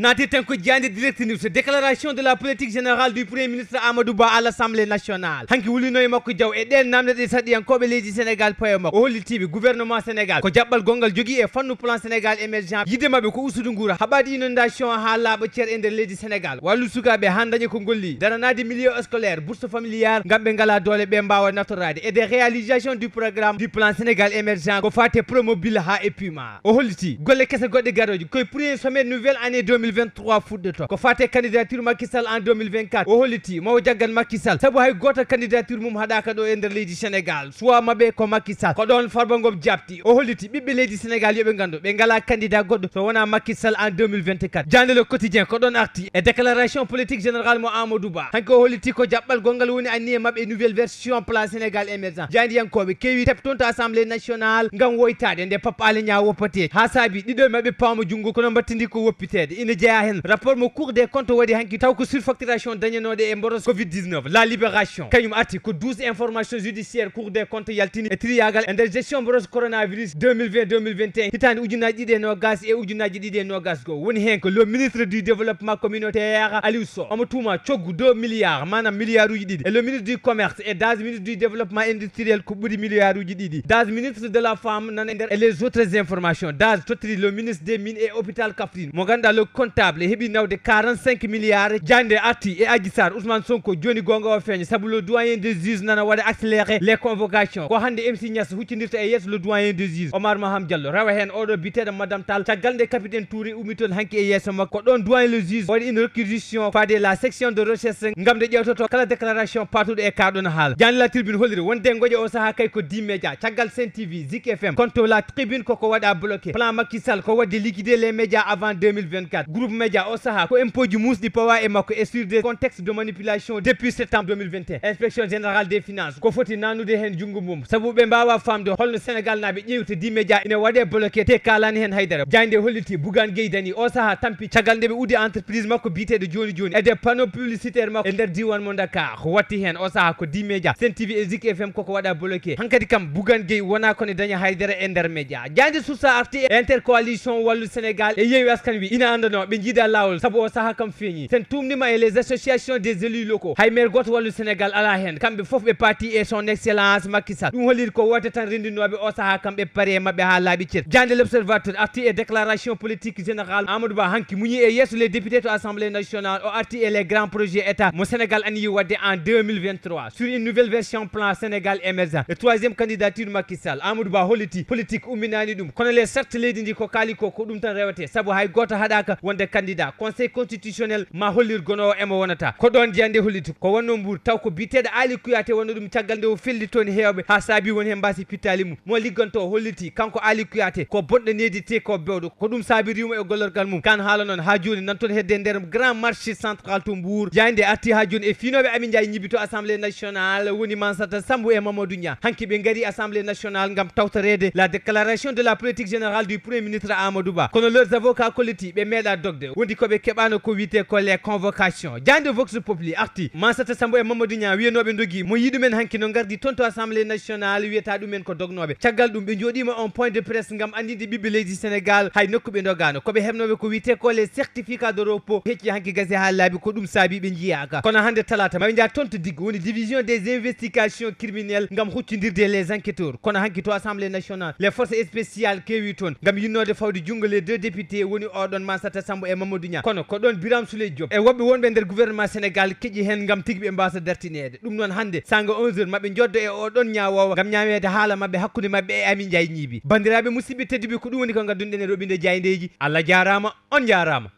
naati tënku jaandi direct news déclaration de la politique générale du premier ministre amadou ba à l'Assemblée assemblée nationale hanki wulinoye makko jaw e ɗen namdeɗe saɗiyankoɓe leydi sénégal paye makko o hollitiɓe gouvernement sénégal ko jaɓɓal gongal jogi e fannu plan sénégal émergent yide mabɓe ko usudu nguura haɓadi inondation ha laaɓa tier e nder leydi sénégal walu sukaɓe handani daña ko golli daranade milieu scolaire bourse familiale, ngambe ngala dole be mbawa naftorade e des réalisation du programme du plan sénégal émergent ko fate promobile ha e puma o holliti golle kessa godde garoji ko premier sommet nouvelle année 2000 2023 de to ko fate candidature Sall en 2024 o holliti mawo jaggan makisal saabu hay goto candidature mum haɗaka ɗo e der leydi sénégal soit mabe ko makisal ko farba ngob japti o holiti bibbe leydi sénégal yobe gando be ngala candidat goɗɗo so wona Sall en 2024 jande le quotidien ko don arti e déclaration politique générale mo amadou ba hanki o holiti ko jaɓɓal gongal woni anni e nouvelle version plan sénégal émergent jandiyankoɓe kewi assemblée nationale ngam woytade nde papa aligna woppate ha dido ɗiɗo e pamu jungu ko no battindi ko woppitede ina rapport mo cour des comptes wadi hanki taw ko surfacturation dañanoɗe e mboros covid 19 la libération kañum arti ko 12 informations judiciaires cour des comptes yaltini et triyagal e nder gestion boros coronavirus 2020 2021 titane ujunaji ɗiɗi e nogas e ujunaji ɗiɗi e nogas go woni hen ko le ministre du développement communautaire aliou sow omo tuma coggu 2 milliards manam milliards uji milliard. Et le ministre du commerce et le ministre du développement industriel ko ɓuuri milliards uji ministre de la femme e et les autres informations dage le ministre des mines et hôpital kafrine mo ganda le comptable hebi nawde 45 milliards jande arti e aji sar ousmane sonko joni gonga o feeña sabu le doyen des juges nana waɗa accéléré les convocations ko hande mc Niass huccindirta e yesso le doyen des juges omar maham diallo rewa hen do biteɗo madame tal caggal de capitaine touré ummi hanki e yesso makko don doyen le juge waɗi une réquisition faade la section de recherche gam de ƴewtoto kala déclaration patuɗo e kaɗon haala jani la tribune holliri wonde goƴe o saha kay ko dimédia tagal sen tv zik fm konto la tribune koko wada bloqué plan Sall ko wadi liquider les médias avant 2024 groupe média o ko impôt musdi musɗi pawa e makko e sur des contexte de manipulation depuis septembre 2021 inspection générale des finances ko foti nannude hen junggo mum saabu ɓe mbawa famde holno sénégal naɓe ƴewtidi média ina waɗe bloqué te kalani hen haydara jaynde holliti bugan guey dani tampi caggal nde ɓe entreprise makko de joni joni e de panneau publicitaire makko e der diwan mo dakar watti hen o ko di media sen tv e zik fm koko wada bloqué hankadi kam bugan guey wona kone daña haydara e der media jaynde susa arti e intercoalition wallu sénégal e yeewi askan wi ina andano no ɓe jiida lawol sabo saha saaha kam feeñi sen tumnima e les associations des élus locaux hay maire goto wallu sénégal ala hen kambe fof be parti et son excellence Sall ɗum holir ko wote tan rendinoɓe o saha kambe paari mabbe ha laabi ceer jande l' arti et déclaration politique générale amadou ba hanki muñi e yesu les députés de l'Assemblée nationale o arti et les grands projets état mo sénégal ani yi wadde en 2023 sur une nouvelle version plan sénégal émergent e troisième candidature Sall amadou ba holiti politique umminani dum kono les certe leydi ndi ko kali ko ko ɗum tan rewete sabo hay goto hadaka wonde candidat conseil constitutionnel ma hollir o emo wonata ko ɗon jiyande holliti ko wonno mbur taw ko biteɗo ali kuyate wonno ɗum caggal nde o fellitoni hewɓe ha saabi woni hen mbasi pittali mum mo ligganto holliti kanko ali kuyate ko bonɗo te ko bewɗo ko ɗum saabirimo e gollorgal mum kan haala noon ha joni nantoon hedde e nder grand marché central to mbour jande arti ha joni e finoɓe amin jaye ñibito assemblée nationale woni mansata sambou e mamadou nia hanki ɓe gaari assemblée nationale gam tawtorede la déclaration de la politique générale du premier ministre amadou ba kono leurs avocats kolliti ɓe meeɗa dogde wondi koɓe kebano ko wite ko les convocations jande vox populi arti mansata sambo e mamadou nia wiyanoɓe dogi mo yidumen hanki no gardi tonto assemblée nationale wiyata ɗumen ko dognoɓe caggal ɗum ɓe jooɗima on point de presse gam de ɓiɓɓe leydi sénégal hay nokku ɓe dogano koɓe hemnobe ko wite ko les certificat de repos hecci hanki gasi ha laabi ko dum sabi be jiyaka kono hande talata maɓe jaa toon to diggo woni division des investigations criminelles gam huccodirde les enquêteurs kono hanki to assemblée nationale les forces spéciales kewi toon gam yinnode fawdi junggo les deux députés woni oɗon mansata sambo e mamadou nia kono ko ɗon biram souley diop e woɓɓe wonɓe e nder gouvernement sénégal keƴi hen gam tigui ɓe mbasa dartinede ɗum noon hande sanga 11 heures maɓe joddo e oɗon ñawowa gam ñamede haala mabɓe hakkude mabɓe e ami diaye ñiibi bandiraɓe musidɓe tedduɓe ko ɗum woni ko gadduɗen e roɓinde jayndeji allah jarama on jarama